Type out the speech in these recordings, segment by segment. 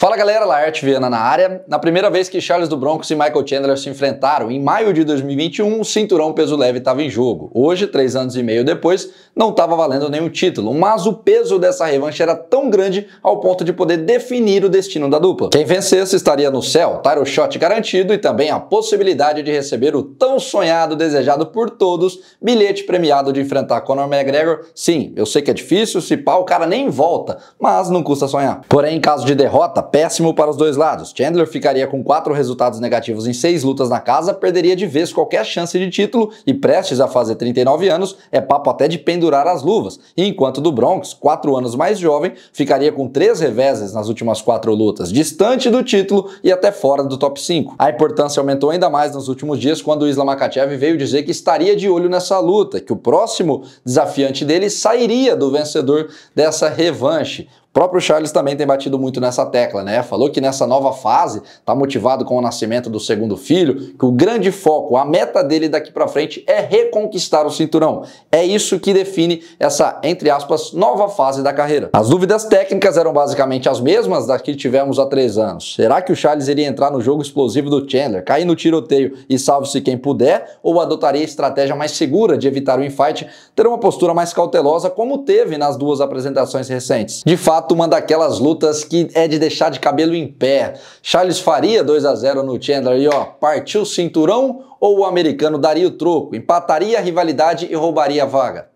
Fala galera, Laerte Viana na área. Na primeira vez que Charles do Broncos e Michael Chandler se enfrentaram, em maio de 2021, o cinturão peso leve estava em jogo. Hoje, três anos e meio depois, não estava valendo nenhum título, mas o peso dessa revanche era tão grande ao ponto de poder definir o destino da dupla. Quem vencesse estaria no céu, o shot garantido e também a possibilidade de receber o tão sonhado, desejado por todos, bilhete premiado de enfrentar Conor McGregor. Sim, eu sei que é difícil, se pá, o cara nem volta, mas não custa sonhar. Porém, em caso de derrota, péssimo para os dois lados. Chandler ficaria com quatro resultados negativos em seis lutas na casa, perderia de vez qualquer chance de título e prestes a fazer 39 anos, é papo até de pendurar as luvas. E enquanto do Bronx, quatro anos mais jovem, ficaria com três reveses nas últimas quatro lutas, distante do título e até fora do top 5. A importância aumentou ainda mais nos últimos dias quando o Islam Makachev veio dizer que estaria de olho nessa luta, que o próximo desafiante dele sairia do vencedor dessa revanche. O próprio Charles também tem batido muito nessa tecla, né? Falou que nessa nova fase está motivado com o nascimento do segundo filho, que o grande foco, a meta dele daqui para frente é reconquistar o cinturão. É isso que define essa, entre aspas, nova fase da carreira. As dúvidas técnicas eram basicamente as mesmas das que tivemos há três anos. Será que o Charles iria entrar no jogo explosivo do Chandler, cair no tiroteio e salve-se quem puder, ou adotaria a estratégia mais segura de evitar o infight, ter uma postura mais cautelosa como teve nas duas apresentações recentes? De fato, fato uma daquelas lutas que é de deixar de cabelo em pé. Charles Faria 2 a 0 no Chandler e ó, partiu o cinturão ou o americano daria o troco, empataria a rivalidade e roubaria a vaga?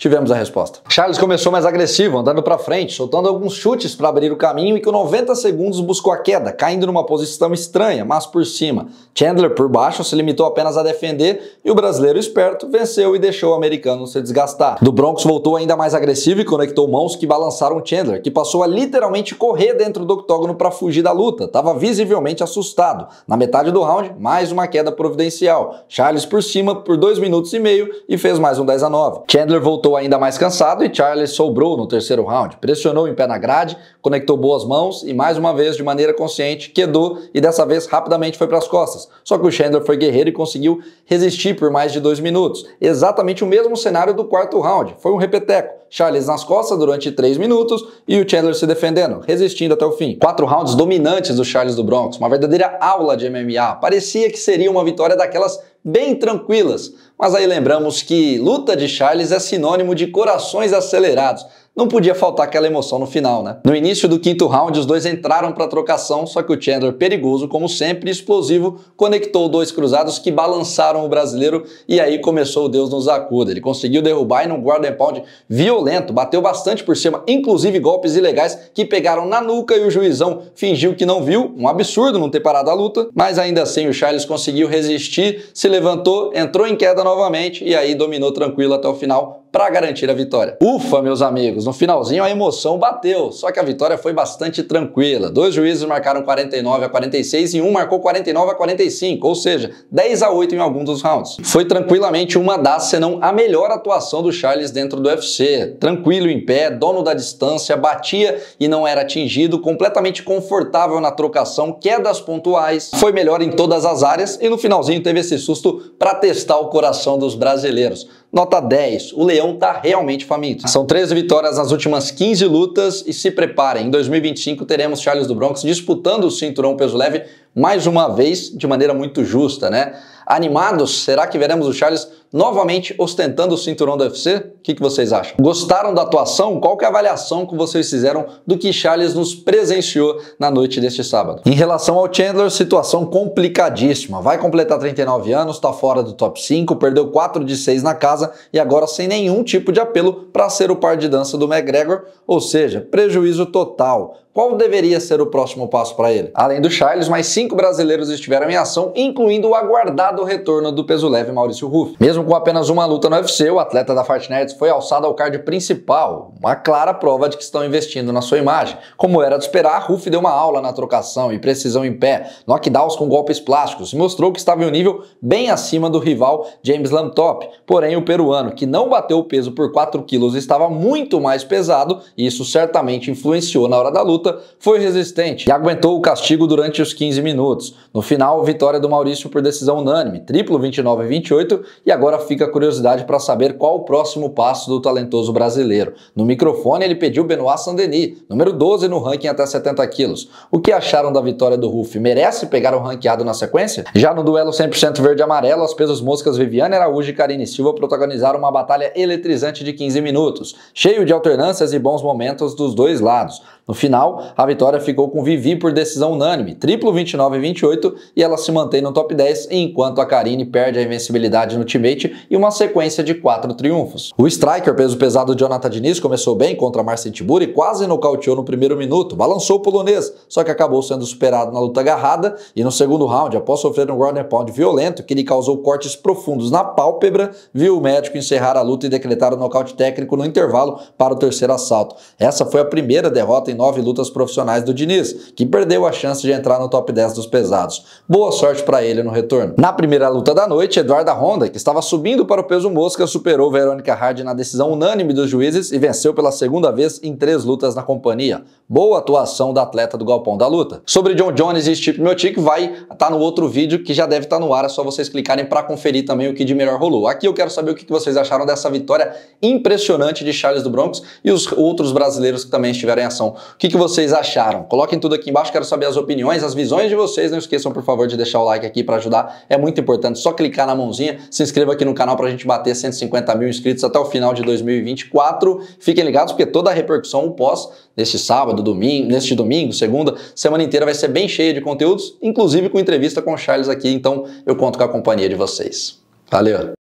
Tivemos a resposta. Charles começou mais agressivo, andando para frente, soltando alguns chutes para abrir o caminho e com 90 segundos buscou a queda, caindo numa posição estranha, mas por cima. Chandler por baixo se limitou apenas a defender e o brasileiro esperto venceu e deixou o americano se desgastar. Do Bronx voltou ainda mais agressivo e conectou mãos que balançaram Chandler, que passou a literalmente correr dentro do octógono para fugir da luta. Tava visivelmente assustado. Na metade do round, mais uma queda providencial. Charles por cima por 2 minutos e meio e fez mais um 10 a 9. Chandler voltou voltou ainda mais cansado e Charles sobrou no terceiro round. Pressionou em pé na grade, conectou boas mãos e mais uma vez, de maneira consciente, quedou e dessa vez rapidamente foi para as costas. Só que o Chandler foi guerreiro e conseguiu resistir por mais de dois minutos. Exatamente o mesmo cenário do quarto round. Foi um repeteco. Charles nas costas durante três minutos e o Chandler se defendendo, resistindo até o fim. Quatro rounds dominantes do Charles do Bronx, uma verdadeira aula de MMA. Parecia que seria uma vitória daquelas bem tranquilas. Mas aí lembramos que luta de Charles é sinônimo de corações acelerados não podia faltar aquela emoção no final, né? No início do quinto round, os dois entraram para trocação, só que o Chandler, perigoso como sempre, explosivo, conectou dois cruzados que balançaram o brasileiro e aí começou o Deus nos acuda. Ele conseguiu derrubar e num guarda pound violento, bateu bastante por cima, inclusive golpes ilegais que pegaram na nuca e o juizão fingiu que não viu, um absurdo não ter parado a luta, mas ainda assim o Charles conseguiu resistir, se levantou, entrou em queda novamente e aí dominou tranquilo até o final, para garantir a vitória. Ufa, meus amigos, no finalzinho a emoção bateu, só que a vitória foi bastante tranquila. Dois juízes marcaram 49 a 46 e um marcou 49 a 45, ou seja, 10 a 8 em algum dos rounds. Foi tranquilamente uma das, se não a melhor atuação do Charles dentro do UFC. Tranquilo em pé, dono da distância, batia e não era atingido, completamente confortável na trocação, quedas pontuais, foi melhor em todas as áreas e no finalzinho teve esse susto para testar o coração dos brasileiros. Nota 10. O leão está realmente faminto. São 13 vitórias nas últimas 15 lutas e se preparem. Em 2025 teremos Charles do Bronx disputando o cinturão peso leve mais uma vez de maneira muito justa, né? Animados, será que veremos o Charles novamente ostentando o cinturão do UFC? O que, que vocês acham? Gostaram da atuação? Qual que é a avaliação que vocês fizeram do que Charles nos presenciou na noite deste sábado? Em relação ao Chandler, situação complicadíssima. Vai completar 39 anos, está fora do top 5, perdeu 4 de 6 na casa e agora sem nenhum tipo de apelo para ser o par de dança do McGregor, ou seja, prejuízo total. Qual deveria ser o próximo passo para ele? Além do Charles, mais cinco brasileiros estiveram em ação, incluindo o aguardado retorno do peso leve Maurício Ruff. Mesmo mesmo com apenas uma luta no UFC, o atleta da Fortnite foi alçado ao card principal, uma clara prova de que estão investindo na sua imagem. Como era de esperar, Ruff deu uma aula na trocação e precisão em pé, knockdowns com golpes plásticos e mostrou que estava em um nível bem acima do rival James Lamtop. Porém, o peruano, que não bateu o peso por 4 quilos, estava muito mais pesado e isso certamente influenciou na hora da luta, foi resistente e aguentou o castigo durante os 15 minutos. No final, vitória do Maurício por decisão unânime, triplo 29-28 e agora agora fica a curiosidade para saber qual o próximo passo do talentoso brasileiro. No microfone, ele pediu Benoit Saint-Denis, número 12 no ranking até 70 quilos. O que acharam da vitória do Ruff? Merece pegar o um ranqueado na sequência? Já no duelo 100% verde-amarelo, as pesos moscas Viviane Araújo e Karine Silva protagonizaram uma batalha eletrizante de 15 minutos, cheio de alternâncias e bons momentos dos dois lados. No final, a vitória ficou com Vivi por decisão unânime, triplo 29 28, e ela se mantém no top 10, enquanto a Karine perde a invencibilidade no Ultimate e uma sequência de quatro triunfos. O striker peso pesado Jonathan Diniz começou bem contra Marcin Tiburi e quase nocauteou no primeiro minuto, balançou o polonês, só que acabou sendo superado na luta agarrada e no segundo round, após sofrer um ground pound violento que lhe causou cortes profundos na pálpebra, viu o médico encerrar a luta e decretar o nocaute técnico no intervalo para o terceiro assalto. Essa foi a primeira derrota em nove lutas profissionais do Diniz, que perdeu a chance de entrar no top 10 dos pesados. Boa sorte para ele no retorno. Na primeira luta da noite, Eduarda Honda, que estava subindo para o peso mosca, superou Verônica Hardy na decisão unânime dos juízes e venceu pela segunda vez em três lutas na companhia. Boa atuação da atleta do galpão da luta. Sobre John Jones e Steve Miotic, vai estar tá no outro vídeo que já deve estar tá no ar, é só vocês clicarem para conferir também o que de melhor rolou. Aqui eu quero saber o que vocês acharam dessa vitória impressionante de Charles do Bronx e os outros brasileiros que também estiveram em ação. O que, que vocês acharam? Coloquem tudo aqui embaixo, quero saber as opiniões, as visões de vocês. Não esqueçam, por favor, de deixar o like aqui para ajudar. É muito importante, só clicar na mãozinha. Se inscreva aqui no canal para a gente bater 150 mil inscritos até o final de 2024. Fiquem ligados, porque toda a repercussão o pós, neste sábado, domingo, neste domingo, segunda, semana inteira vai ser bem cheia de conteúdos, inclusive com entrevista com o Charles aqui. Então, eu conto com a companhia de vocês. Valeu!